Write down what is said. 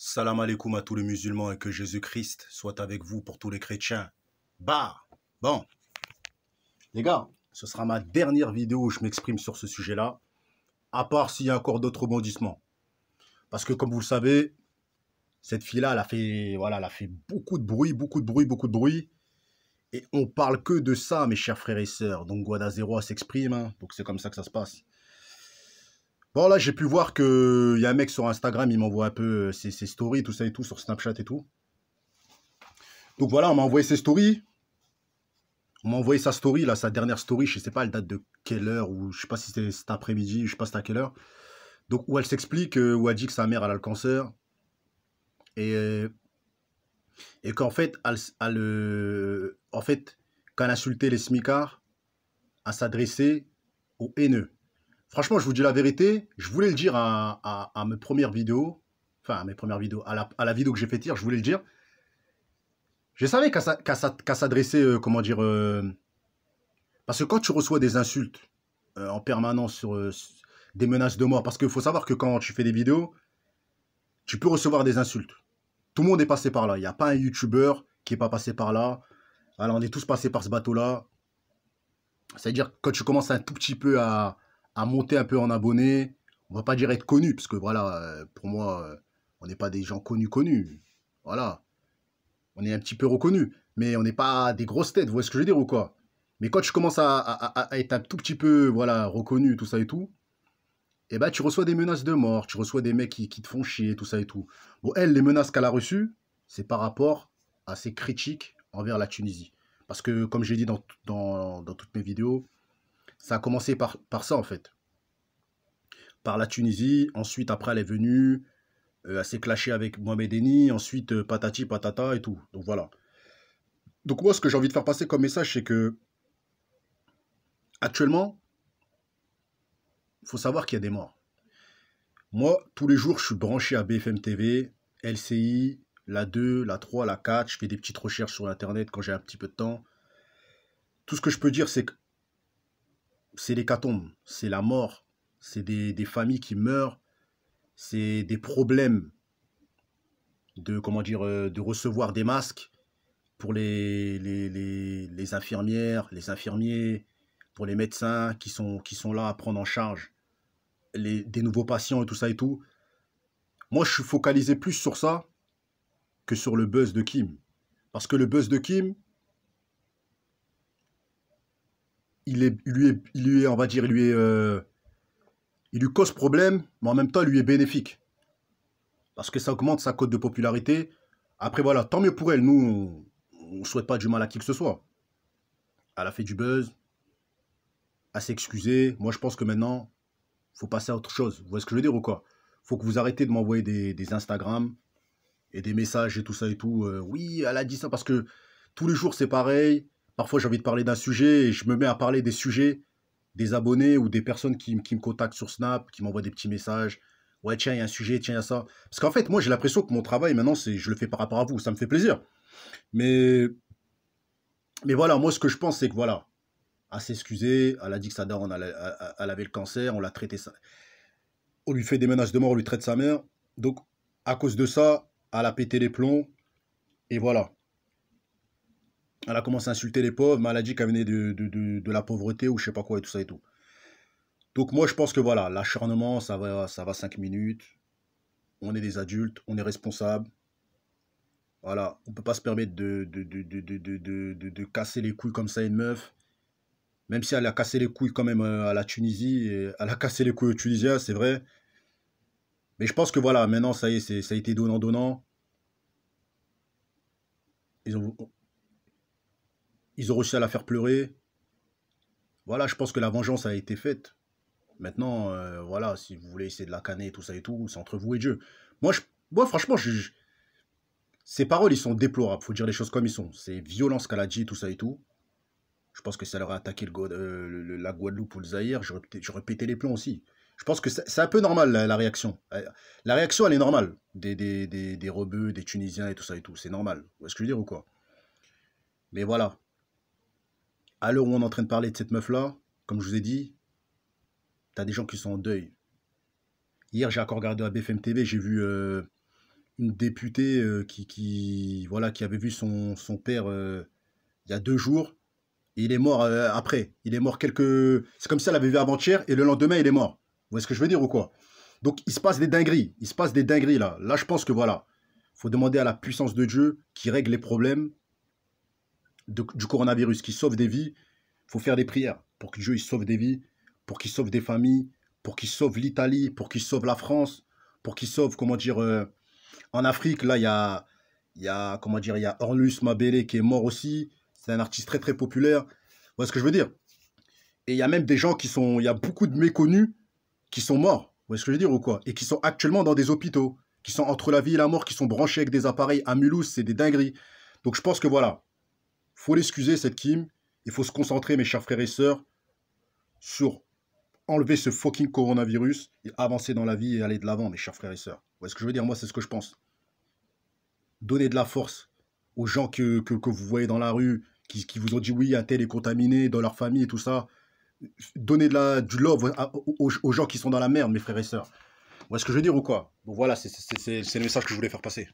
Salam alaikum à tous les musulmans et que Jésus-Christ soit avec vous pour tous les chrétiens. Bah Bon. Les gars, ce sera ma dernière vidéo où je m'exprime sur ce sujet-là, à part s'il y a encore d'autres bondissements. Parce que comme vous le savez, cette fille-là, elle a fait, voilà, a fait beaucoup de bruit, beaucoup de bruit, beaucoup de bruit. Et on parle que de ça, mes chers frères et sœurs. Donc Guadazero, s'exprime, hein. donc c'est comme ça que ça se passe. Bon, là, j'ai pu voir qu'il y a un mec sur Instagram, il m'envoie un peu euh, ses, stories, tout ça et tout, sur Snapchat et tout. Donc voilà, on m'a envoyé ses stories. On m'a envoyé sa story, là, sa dernière story, je sais pas, elle date de quelle heure, ou je sais pas si c'était cet après-midi, je sais pas c'était à quelle heure. Donc, où elle s'explique, euh, où elle dit que sa mère, a le cancer. Et, euh, et qu'en fait, elle, elle, en fait, quand elle les smicards, à s'adresser aux haineux. Franchement, je vous dis la vérité, je voulais le dire à, mes premières vidéos, enfin à mes premières vidéos, à la, vidéo que j'ai fait tirer, je voulais le dire. Je savais qu'à s'adresser, euh, comment dire, euh, parce que quand tu reçois des insultes euh, en permanence sur des menaces de mort, parce qu'il faut savoir que quand tu fais des vidéos, tu peux recevoir des insultes. Tout le monde est passé par là. Il n'y a pas un YouTuber qui n'est pas passé par là. Alors on est tous passés par ce bateau-là. C'est-à-dire quand tu commences un tout petit peu à, à monter un peu en abonnés. On va pas dire être connu, parce que voilà, euh, pour moi, euh, on n'est pas des gens connus connus. Voilà. On est un petit peu reconnus, mais on n'est pas des grosses têtes, vous voyez ce que je veux dire ou quoi Mais quand tu commences à, être un tout petit peu voilà, reconnu, tout ça et tout, eh ben, tu reçois des menaces de mort, tu reçois des mecs qui, te font chier, tout ça et tout. Bon, elle, les menaces qu'elle a reçues, c'est par rapport à ses critiques envers la Tunisie. Parce que, comme j'ai dit dans toutes mes vidéos, ça a commencé par, par ça, en fait. Par la Tunisie, ensuite, après, elle est venue, euh, elle s'est clashée avec Mohamed Eni, ensuite, euh, patati patata et tout. Donc voilà. Donc moi, ce que j'ai envie de faire passer comme message, c'est que actuellement, il faut savoir qu'il y a des morts. Moi, tous les jours, je suis branché à BFM TV, LCI, la 2, la 3, la 4. Je fais des petites recherches sur Internet quand j'ai un petit peu de temps. Tout ce que je peux dire, c'est que c'est l'hécatombe, c'est la mort, c'est des, familles qui meurent, c'est des problèmes de, comment dire, euh, de recevoir des masques pour les, les, les, infirmières, les infirmiers, pour les médecins qui sont, qui sont là à prendre en charge les, des nouveaux patients et tout ça et tout. Moi, je suis focalisé plus sur ça que sur le buzz de Kim. Parce que le buzz de Kim, il, lui est, on va dire, lui est, euh, il lui cause problème, mais en même temps, il lui est bénéfique. Parce que ça augmente sa cote de popularité. Après, voilà, tant mieux pour elle. Nous, on ne souhaite pas du mal à qui que ce soit. Elle a fait du buzz, à s'excuser. Moi, je pense que maintenant, faut passer à autre chose. Vous voyez ce que je veux dire ou quoi faut que vous arrêtez de m'envoyer des, Instagram et des messages et tout ça et tout. Euh, oui, elle a dit ça parce que tous les jours, c'est pareil. Parfois, j'ai envie de parler d'un sujet et je me mets à parler des sujets des abonnés ou des personnes qui, me contactent sur Snap, qui m'envoient des petits messages. Ouais, tiens, il y a un sujet, tiens, il y a ça. Parce qu'en fait, moi, j'ai l'impression que mon travail, maintenant, c'est je le fais par rapport à vous. Ça me fait plaisir. Mais, mais voilà, moi, ce que je pense, c'est que voilà, à s'excuser, elle a dit que sa daronne, elle, avait le cancer, on l'a traité. ça, On lui fait des menaces de mort, on lui traite sa mère. Donc, à cause de ça, elle a pété les plombs. Et voilà. Elle a commencé à insulter les pauvres, mais elle a dit qu'elle venait de, la pauvreté ou je sais pas quoi et tout ça et tout. Donc moi je pense que voilà, l'acharnement, ça va, ça va 5 minutes. On est des adultes, on est responsables. Voilà, on peut pas se permettre de, de, casser les couilles comme ça une meuf. Même si elle a cassé les couilles quand même euh, à la Tunisie, elle a cassé les couilles aux Tunisiens, c'est vrai. Mais je pense que voilà, maintenant ça y est, est ça a été donnant-donnant. Ils ont, ils ont réussi à la faire pleurer. Voilà, je pense que la vengeance a été faite. Maintenant, euh, voilà, si vous voulez essayer de la canner, tout ça et tout, c'est entre vous et Dieu. Moi, je, franchement, ces paroles, ils sont déplorables. faut dire les choses comme ils sont. C'est violence qu'elle a dit, tout ça et tout. Je pense que si elle aurait attaqué euh, le, la Guadeloupe ou le zaïr J'aurais je pété les plombs aussi. Je pense que c'est un peu normal, la, réaction. Euh, la réaction, elle est normale. Des, des, des, des rebeux, des Tunisiens et tout ça et tout. C'est normal. Vous voyez ce que je veux dire ou quoi Mais voilà à l'heure où on est en train de parler de cette meuf-là, comme je vous ai dit, t'as des gens qui sont en deuil. Hier, j'ai encore regardé à BFM TV, j'ai vu euh, une députée euh, qui, voilà, qui avait vu son, son père euh, il y a deux jours. il est mort après. Il est mort quelques. C'est comme ça, elle avait vu avant-hier et le lendemain, il est mort. Vous voyez ce que je veux dire ou quoi Donc, il se passe des dingueries. Il se passe des dingueries là. Là, je pense que voilà. faut demander à la puissance de Dieu qui règle les problèmes du coronavirus qui sauve des vies, il faut faire des prières pour que Dieu il sauve des vies, pour qu'il sauve des familles, pour qu'il sauve l'Italie, pour qu'il sauve la France, pour qu'il sauve, comment dire, euh, en Afrique, là, il y a, y a, comment dire, il y a Orlus Mabele qui est mort aussi. C'est un artiste très, très populaire. Vous voyez ce que je veux dire Et il y a même des gens qui sont, il y a beaucoup de méconnus qui sont morts. Vous voyez ce que je veux dire ou quoi Et qui sont actuellement dans des hôpitaux, qui sont entre la vie et la mort, qui sont branchés avec des appareils à Mulhouse, c'est des dingueries. Donc je pense que voilà, faut l'excuser, cette Kim. Il faut se concentrer, mes chers frères et sœurs, sur enlever ce fucking coronavirus et avancer dans la vie et aller de l'avant, mes chers frères et sœurs. Vous est ce que je veux dire Moi, c'est ce que je pense. Donner de la force aux gens que, que, vous voyez dans la rue, qui, vous ont dit oui, un tel est contaminé dans leur famille et tout ça. Donner de la, du love aux, gens qui sont dans la merde, mes frères et sœurs. Vous voyez ce que je veux dire ou quoi voilà, c'est le message que je voulais faire passer.